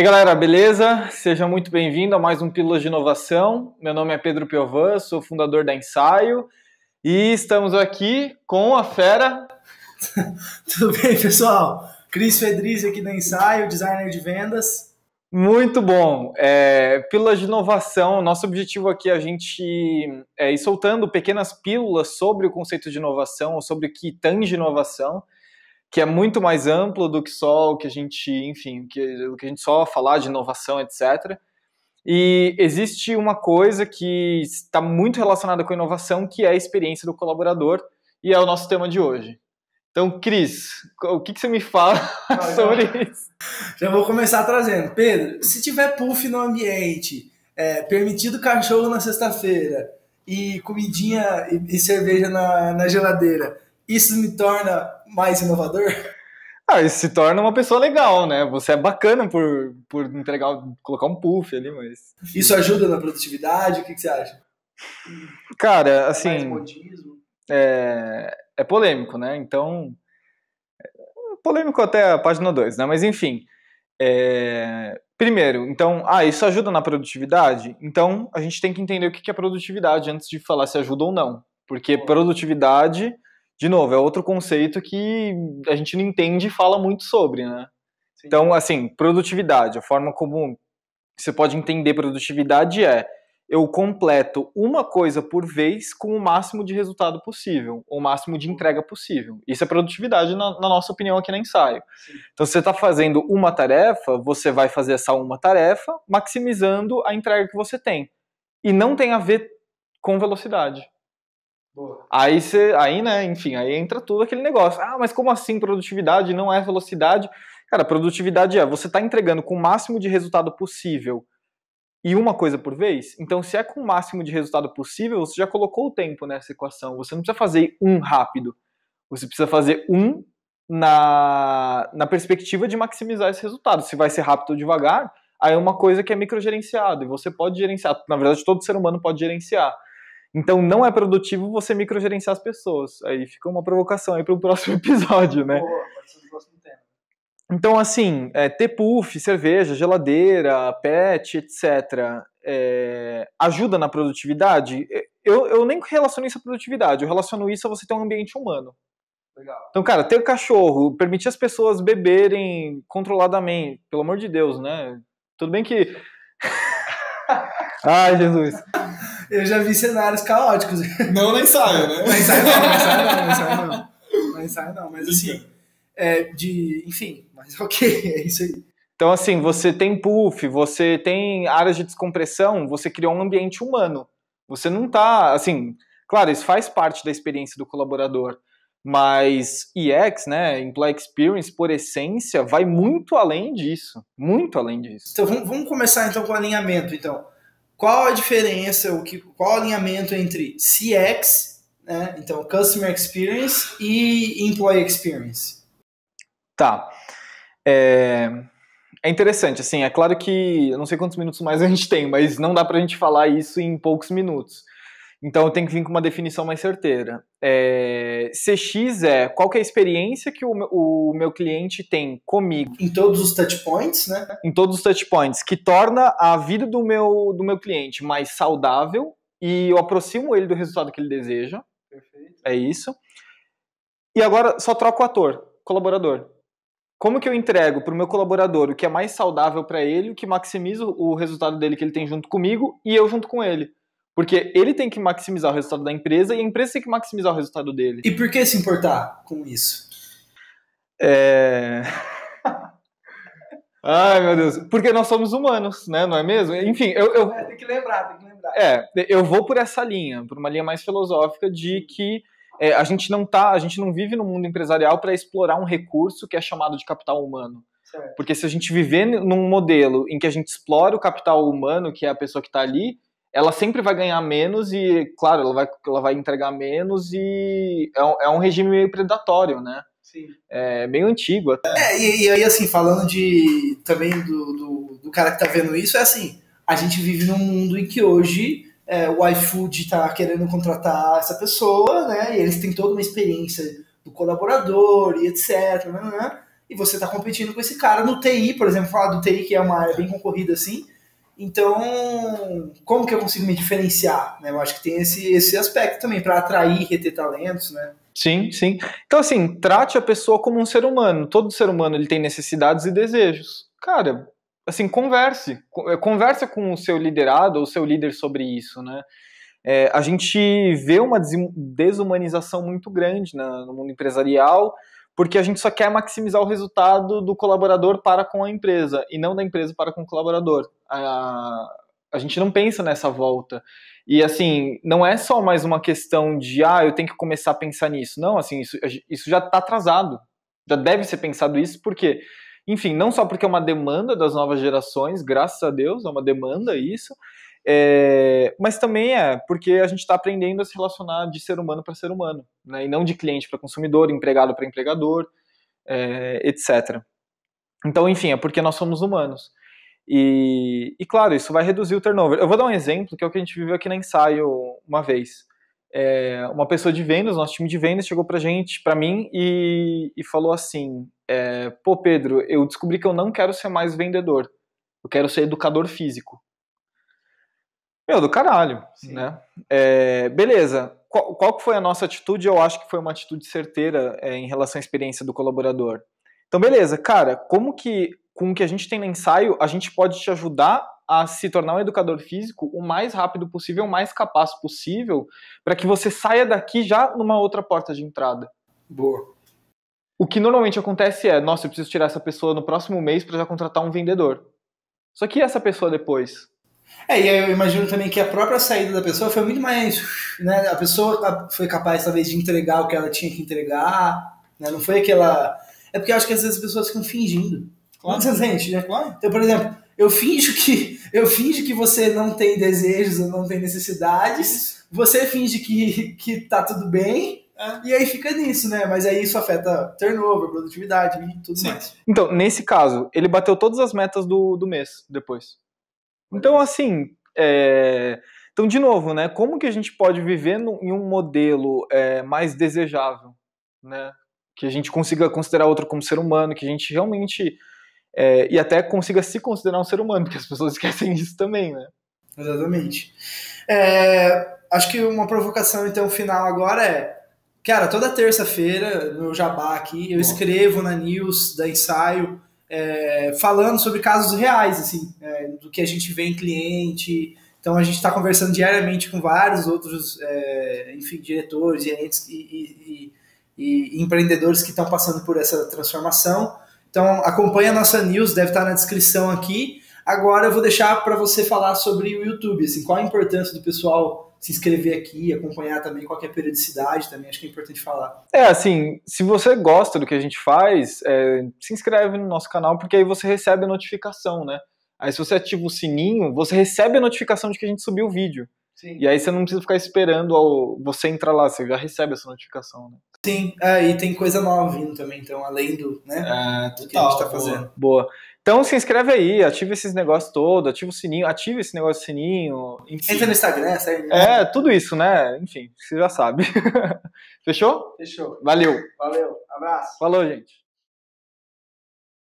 aí, galera, beleza? Seja muito bem-vindo a mais um Pílulas de Inovação. Meu nome é Pedro Piovan, sou fundador da Ensaio e estamos aqui com a fera. Tudo bem, pessoal? Cris Fedriz aqui da Ensaio, designer de vendas. Muito bom. É, pílulas de inovação. Nosso objetivo aqui é a gente é, ir soltando pequenas pílulas sobre o conceito de inovação, sobre o que tange inovação que é muito mais amplo do que só o que a gente, enfim, que, o que a gente só falar de inovação, etc. E existe uma coisa que está muito relacionada com inovação, que é a experiência do colaborador, e é o nosso tema de hoje. Então, Cris, o que, que você me fala sobre já... isso? Já vou começar trazendo. Pedro, se tiver puff no ambiente, é, permitido cachorro na sexta-feira e comidinha e, e cerveja na, na geladeira, isso me torna mais inovador? Ah, isso se torna uma pessoa legal, né? Você é bacana por, por entregar, colocar um puff ali, mas. Isso ajuda na produtividade? O que, que você acha? Cara, assim. É, é polêmico, né? Então. É, polêmico até a página 2, né? Mas enfim. É, primeiro, então, ah, isso ajuda na produtividade? Então a gente tem que entender o que é produtividade antes de falar se ajuda ou não. Porque produtividade de novo, é outro conceito que a gente não entende e fala muito sobre, né? Sim. Então, assim, produtividade, a forma como você pode entender produtividade é eu completo uma coisa por vez com o máximo de resultado possível, o máximo de entrega possível. Isso é produtividade, na, na nossa opinião, aqui na ensaio. Sim. Então, se você está fazendo uma tarefa, você vai fazer essa uma tarefa, maximizando a entrega que você tem. E não tem a ver com velocidade. Boa. Aí você, aí, né, enfim, aí entra tudo aquele negócio. Ah, mas como assim produtividade não é velocidade? Cara, produtividade é você tá entregando com o máximo de resultado possível e uma coisa por vez. Então, se é com o máximo de resultado possível, você já colocou o tempo nessa equação. Você não precisa fazer um rápido. Você precisa fazer um na, na perspectiva de maximizar esse resultado. Se vai ser rápido ou devagar, aí é uma coisa que é microgerenciado e você pode gerenciar. Na verdade, todo ser humano pode gerenciar. Então não é produtivo você microgerenciar as pessoas. Aí fica uma provocação aí para o próximo episódio, né? pode ser próximo tema. Então, assim, é, ter puff, cerveja, geladeira, pet, etc., é, ajuda na produtividade? É, eu, eu nem relaciono isso à produtividade, eu relaciono isso a você ter um ambiente humano. Legal. Então, cara, ter cachorro, permitir as pessoas beberem controladamente, pelo amor de Deus, né? Tudo bem que. Ai, Jesus. Eu já vi cenários caóticos. Não nem ensaio, né? Nem ensaio não, Nem ensaio não, Nem ensaio não. Nem ensaio não, mas assim. É, de, enfim, mas ok, é isso aí. Então, assim, você tem puff, você tem áreas de descompressão, você criou um ambiente humano. Você não tá, assim, claro, isso faz parte da experiência do colaborador, mas EX, né, Employee Experience, por essência, vai muito além disso, muito além disso. Então, vamos, vamos começar então com o alinhamento, então qual a diferença, o que, qual o alinhamento entre CX, né, então Customer Experience e Employee Experience? Tá. É, é interessante, assim, é claro que eu não sei quantos minutos mais a gente tem, mas não dá para a gente falar isso em poucos minutos. Então eu tenho que vir com uma definição mais certeira. É, CX é qual é a experiência que o, o, meu cliente tem comigo. Em todos os touchpoints, né? Em todos os touchpoints, que torna a vida do meu, do meu cliente mais saudável e eu aproximo ele do resultado que ele deseja. Perfeito. É isso. E agora só troco o ator, colaborador. Como que eu entrego para o meu colaborador o que é mais saudável para ele, o que maximiza o resultado dele que ele tem junto comigo e eu junto com ele? Porque ele tem que maximizar o resultado da empresa e a empresa tem que maximizar o resultado dele. E por que se importar com isso? É. Ai, meu Deus. Porque nós somos humanos, né? Não é mesmo? Enfim, eu. eu... É, tem que lembrar, tem que lembrar. É, eu vou por essa linha, por uma linha mais filosófica de que é, a gente não tá, a gente não vive no mundo empresarial para explorar um recurso que é chamado de capital humano. Certo. Porque se a gente viver num modelo em que a gente explora o capital humano, que é a pessoa que está ali, ela sempre vai ganhar menos e, claro, ela vai, ela vai entregar menos e é um, é um regime meio predatório, né? Sim. É meio antigo até. É, e, e aí, assim, falando de também do, do, do, cara que tá vendo isso, é assim, a gente vive num mundo em que hoje é, o iFood tá querendo contratar essa pessoa, né? E eles têm toda uma experiência do colaborador e etc, né? né, né e você tá competindo com esse cara no TI, por exemplo, falar do TI, que é uma área bem concorrida, assim, então, como que eu consigo me diferenciar? Né? Eu acho que tem esse, esse aspecto também para atrair e reter talentos, né? Sim, sim. Então, assim, trate a pessoa como um ser humano. Todo ser humano ele tem necessidades e desejos. Cara, assim, converse. Eh, converse com o seu liderado ou seu líder sobre isso, né? É, a gente vê uma desumanização muito grande na, no mundo empresarial porque a gente só quer maximizar o resultado do colaborador para com a empresa e não da empresa para com o colaborador. A, a gente não pensa nessa volta. E assim, não é só mais uma questão de, ah, eu tenho que começar a pensar nisso. Não, assim, isso, isso já está atrasado. Já deve ser pensado isso, porque, enfim, não só porque é uma demanda das novas gerações, graças a Deus, é uma demanda isso, é, mas também é porque a gente está aprendendo a se relacionar de ser humano para ser humano, né? e não de cliente para consumidor, empregado para empregador, é, etc. Então, enfim, é porque nós somos humanos. E, e, claro, isso vai reduzir o turnover. Eu vou dar um exemplo que é o que a gente viveu aqui na ensaio uma vez. É, uma pessoa de vendas, nosso time de vendas, chegou pra gente, pra mim, e, e falou assim: é, Pô, Pedro, eu descobri que eu não quero ser mais vendedor, eu quero ser educador físico. Meu, do caralho, Sim. né? É, beleza. Qual, qual foi a nossa atitude? Eu acho que foi uma atitude certeira é, em relação à experiência do colaborador. Então, beleza, cara, como que com o que a gente tem no ensaio, a gente pode te ajudar a se tornar um educador físico o mais rápido possível, o mais capaz possível, para que você saia daqui já numa outra porta de entrada. Boa. O que normalmente acontece é, nossa, eu preciso tirar essa pessoa no próximo mês para já contratar um vendedor. Só que essa pessoa depois, é, e eu imagino também que a própria saída da pessoa foi muito mais. Né, a pessoa foi capaz, talvez, de entregar o que ela tinha que entregar. Né, não foi aquela. É porque eu acho que às vezes as pessoas ficam fingindo. Claro. Não né? Claro. Então, por exemplo, eu finjo que eu finjo que você não tem desejos ou não tem necessidades, você finge que, que tá tudo bem, é. e aí fica nisso, né? Mas aí isso afeta turnover, produtividade e tudo Sim. mais. Então, nesse caso, ele bateu todas as metas do, do mês depois. Então, assim, é... então de novo, né? Como que a gente pode viver no, em um modelo é, mais desejável, né? Que a gente consiga considerar outro como ser humano, que a gente realmente é, e até consiga se considerar um ser humano, porque as pessoas esquecem isso também, né? Exatamente. É, acho que uma provocação então final agora é Cara, toda terça-feira no Jabá aqui, eu escrevo na News da Ensaio é, falando sobre casos reais, assim, é, do que a gente vê em cliente. Então a gente está conversando diariamente com vários outros, é, enfim, diretores, e, e, e, e empreendedores que estão passando por essa transformação. Então acompanha a nossa news, deve estar tá na descrição aqui. Agora eu vou deixar para você falar sobre o YouTube, assim, qual a importância do pessoal se inscrever aqui, acompanhar também qualquer é periodicidade também, acho que é importante falar. É, assim, se você gosta do que a gente faz, é, se inscreve no nosso canal, porque aí você recebe a notificação, né? Aí se você ativa o sininho, você recebe a notificação de que a gente subiu o vídeo. Sim. E aí você não precisa ficar esperando ao você entrar lá, você já recebe essa notificação, né? Sim, aí é, tem coisa nova vindo também, então, além do, né, ah, do que a gente tá fazendo. Boa. boa. Então se inscreve aí, ativa esses negócios todo, ativa o sininho, ativa esse negócio de sininho. Enfim. Entra no Instagram, sai. É, tudo isso, né? Enfim, você já sabe. Fechou? Fechou. Valeu. Valeu. Abraço. Falou, gente.